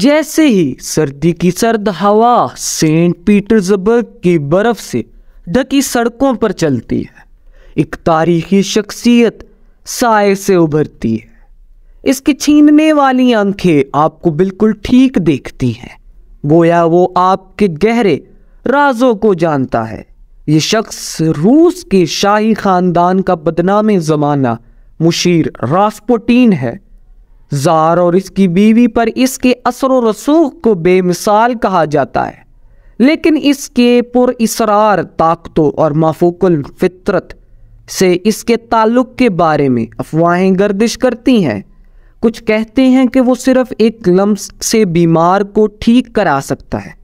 जैसे ही सर्दी की सर्द हवा सेंट पीटर्सबर्ग की बर्फ से ढकी सड़कों पर चलती है एक तारीखी शख्सियत साय से उभरती है इसकी छीनने वाली आंखें आपको बिल्कुल ठीक देखती हैं गोया वो आपके गहरे राजों को जानता है ये शख्स रूस के शाही खानदान का बदनामी ज़माना मुशीर रास्पोटीन है जार और इसकी बीवी पर इसके असर व रसूख को बेमिसाल कहा जाता है लेकिन इसके इसरार ताकतों और माफूकुल फितरत से इसके ताल्लुक़ के बारे में अफवाहें गर्दिश करती हैं कुछ कहते हैं कि वो सिर्फ़ एक लम्स से बीमार को ठीक करा सकता है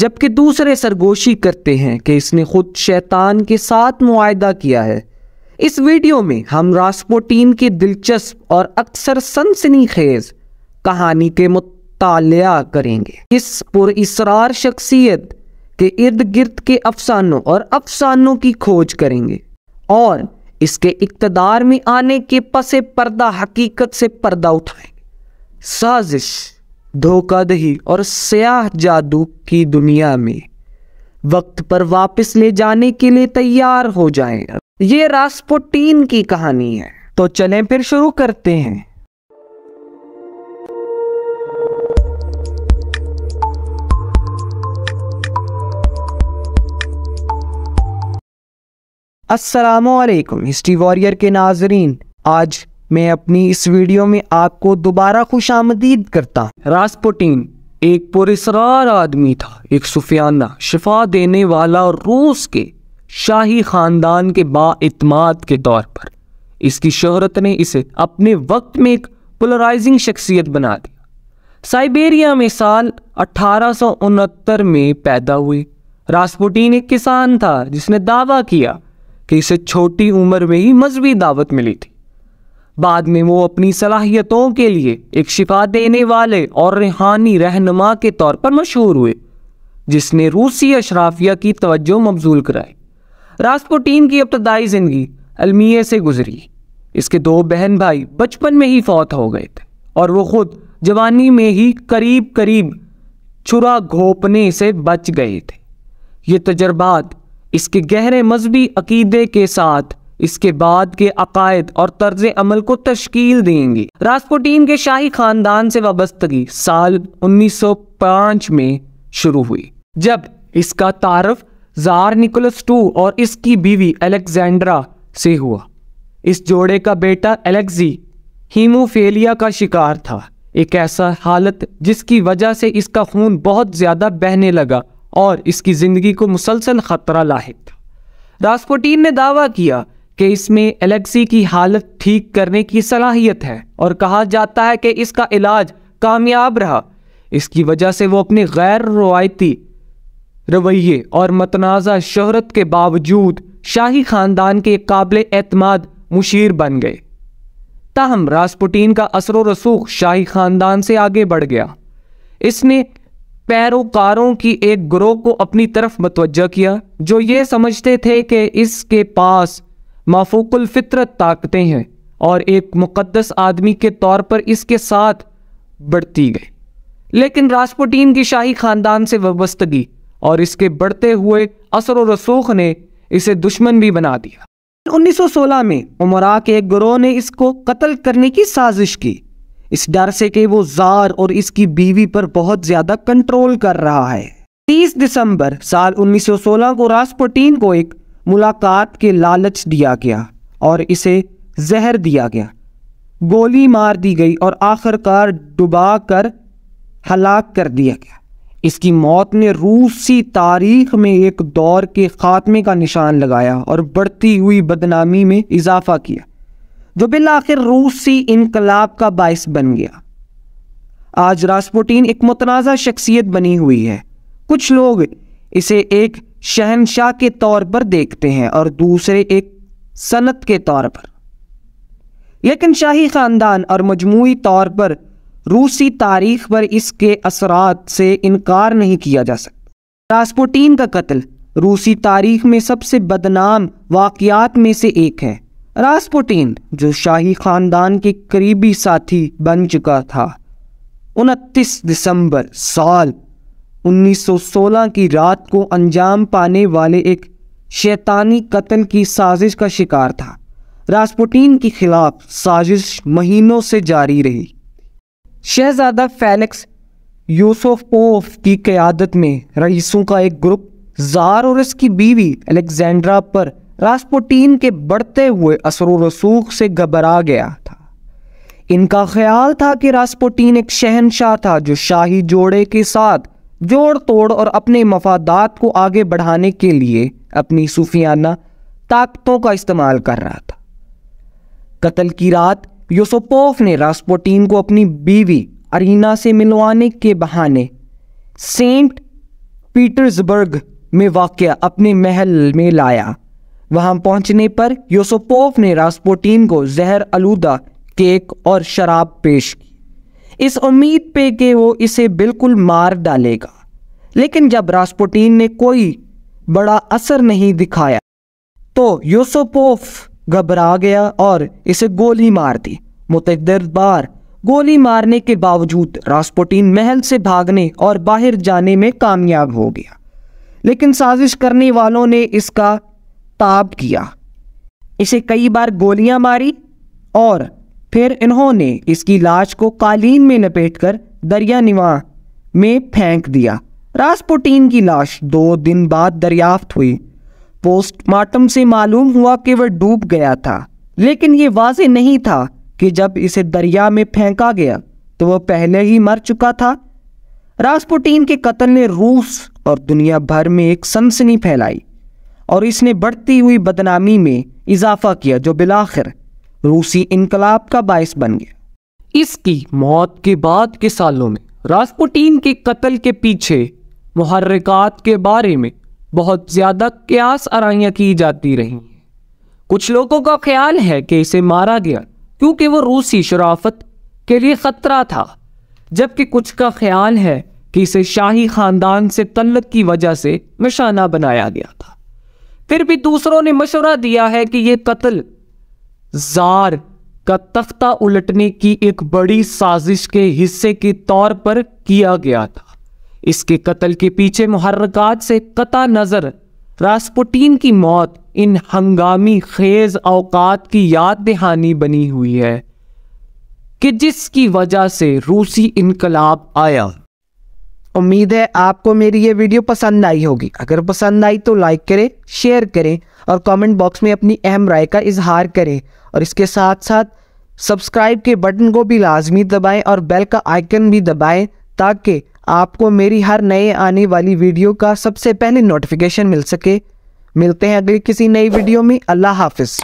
जबकि दूसरे सरगोशी करते हैं कि इसने खुद शैतान के साथ मुआहदा किया है इस वीडियो में हम रास्पोटीन की दिलचस्प और अक्सर सनसनीखेज कहानी के मुताया करेंगे इस पुरार शख्सियत के इर्द गिर्द के अफसानों और अफसानों की खोज करेंगे और इसके इकतदार में आने के पसे पर्दा हकीकत से पर्दा उठाएंगे साजिश धोखाधही और सयाह जादू की दुनिया में वक्त पर वापस ले जाने के लिए तैयार हो जाएं ये रास्पोटीन की कहानी है तो चलें फिर शुरू करते हैं असलकम हिस्ट्री वॉरियर के नाजरीन आज मैं अपनी इस वीडियो में आपको दोबारा खुश आमदीद करता रास्पोटीन एक पुरस्रार आदमी था एक सुफियाना शिफा देने वाला रूस के शाही ख़ानदान के बातमाद के तौर पर इसकी शहरत ने इसे अपने वक्त में एक पोलराइजिंग शख्सियत बना दिया साइबेरिया में साल अट्ठारह में पैदा हुए रासपुटीन एक किसान था जिसने दावा किया कि इसे छोटी उम्र में ही मजहबी दावत मिली थी बाद में वो अपनी सलाहियतों के लिए एक शिफा देने वाले और रूहानी रहनमा के तौर पर मशहूर हुए जिसने रूसी अशराफिया की तवज्जो मबजूल कराई राजपूत की अब्तदाई तो जिंदगी अलमिए से गुजरी इसके दो बहन भाई बचपन में ही फौत हो गए थे और वो खुद जवानी में ही करीब करीब छुरा घोपने से बच गए थे ये तजर्बात इसके गहरे मजहबी अकीदे के साथ इसके बाद के अकायद और तर्ज अमल को तश्कील देंगे रास्पोटीन के शाही खानदान से वाबस्तगी साल 1905 में शुरू हुई जब इसका तारफ जार निकोलस टू और इसकी बीवी अलेक्जेंड्रा से हुआ इस जोड़े का बेटा एलेक्जी हीमोफेलिया का शिकार था एक ऐसा हालत जिसकी वजह से इसका खून बहुत ज़्यादा बहने लगा और इसकी ज़िंदगी को मुसलसल ख़तरा लाक था रास्पोटीन ने दावा किया कि इसमें एलेक्सी की हालत ठीक करने की सलाहियत है और कहा जाता है कि इसका इलाज कामयाब रहा इसकी वजह से वो अपने गैर रवायती रवैये और मतनाज़ा शहरत के बावजूद शाही ख़ानदान के काबिल एतमाद मुशीर बन गए ताहम रासपुटीन का असर रसूख शाही ख़ानदान से आगे बढ़ गया इसने पैरोकारों की एक ग्रोह को अपनी तरफ मतवजह किया जो ये समझते थे कि इसके पास माफूकुल फितरत ताकतें हैं और एक मुकद्दस आदमी के तौर पर इसके साथ बढ़ती गई लेकिन रासपुटीन की शाही ख़ानदान से वाबस्तगी और इसके बढ़ते हुए असर और रसूख ने इसे दुश्मन भी बना दिया 1916 में उमरा के एक गुरोह ने इसको कत्ल करने की साजिश की इस डर से कि वो जार और इसकी बीवी पर बहुत ज़्यादा कंट्रोल कर रहा है 30 दिसंबर साल 1916 को रासपोटीन को एक मुलाकात के लालच दिया गया और इसे जहर दिया गया गोली मार दी गई और आखिरकार डुबा कर हलाक कर दिया गया इसकी मौत ने रूसी तारीख में एक दौर के खात्मे का निशान लगाया और बढ़ती हुई बदनामी में इजाफा किया जो बिल आखिर रूसी इनकलाब का बायस बन गया आज रास्पोटीन एक मतनाज़ा शख्सियत बनी हुई है कुछ लोग इसे एक शहनशाह के तौर पर देखते हैं और दूसरे एक सनत के तौर पर लेकिन शाही ख़ानदान और मजमू तौर पर रूसी तारीख पर इसके असरात से इनकार नहीं किया जा सकता रासपोटीन का कत्ल रूसी तारीख में सबसे बदनाम वाक़ात में से एक है रासपोटीन जो शाही ख़ानदान के करीबी साथी बन चुका था उनतीस दिसंबर साल 1916 की रात को अंजाम पाने वाले एक शैतानी कत्ल की साजिश का शिकार था रासपोटीन के खिलाफ साजिश महीनों से जारी रही शहजादा फैनिक्स पोफ की क़्यादत में रईसों का एक ग्रुप जार और इसकी बीवी अलेक्जेंड्रा पर रास्पोटीन के बढ़ते हुए असर रसूख से घबरा गया था इनका ख्याल था कि रास्पोटीन एक शहनशाह था जो शाही जोड़े के साथ जोड़ तोड़ और अपने मफादात को आगे बढ़ाने के लिए अपनी सूफियाना ताकतों का इस्तेमाल कर रहा था कत्ल की रात यूसोपोफ ने रास्पोटीन को अपनी बीवी अरीना से मिलवाने के बहाने सेंट पीटर्सबर्ग में वाक़ अपने महल में लाया वहां पहुंचने पर यूसोपोफ ने रास्पोटीन को जहर आलूदा केक और शराब पेश की इस उम्मीद पे कि वो इसे बिल्कुल मार डालेगा लेकिन जब रास्पोटीन ने कोई बड़ा असर नहीं दिखाया तो यूसुपोफ घबरा गया और इसे गोली मार दी मुतदर बार गोली मारने के बावजूद रास्पोटीन महल से भागने और बाहर जाने में कामयाब हो गया लेकिन साजिश करने वालों ने इसका ताब किया इसे कई बार गोलियां मारी और फिर इन्होंने इसकी लाश को कालीन में लपेटकर दरिया निवा में फेंक दिया रास्पोटीन की लाश दो दिन बाद दरियाफ्त हुई पोस्टमार्टम से मालूम हुआ कि वह डूब गया था लेकिन ये वाज नहीं था कि जब इसे दरिया में फेंका गया तो वह पहले ही मर चुका था रासपुटीन के कत्ल ने रूस और दुनिया भर में एक सनसनी फैलाई और इसने बढ़ती हुई बदनामी में इजाफा किया जो बिलाखिर रूसी इनकलाब का बायस बन गया इसकी मौत के बाद के सालों में रासपुटीन के कत्ल के पीछे मुहर्रिकात के बारे में बहुत ज़्यादा क्यास आराइयाँ की जाती रही कुछ लोगों का ख्याल है कि इसे मारा गया क्योंकि वो रूसी शराफत के लिए ख़तरा था जबकि कुछ का ख्याल है कि इसे शाही ख़ानदान से तल्लक की वजह से निशाना बनाया गया था फिर भी दूसरों ने मशवरा दिया है कि यह कत्ल जार का तख्ता उलटने की एक बड़ी साजिश के हिस्से के तौर पर किया गया था इसके कत्ल के पीछे मुहर्रकात से कता नज़र रासपुटीन की मौत इन हंगामी खेज अवकात की याद दहानी बनी हुई है कि जिसकी वजह से रूसी इनकलाब आया उम्मीद है आपको मेरी ये वीडियो पसंद आई होगी अगर पसंद आई तो लाइक करें शेयर करें और कमेंट बॉक्स में अपनी अहम राय का इजहार करें और इसके साथ साथ सब्सक्राइब के बटन को भी लाजमी दबाएं और बेल का आइकन भी दबाएं ताकि आपको मेरी हर नए आने वाली वीडियो का सबसे पहले नोटिफिकेशन मिल सके मिलते हैं अगली किसी नई वीडियो में अल्लाह हाफिज़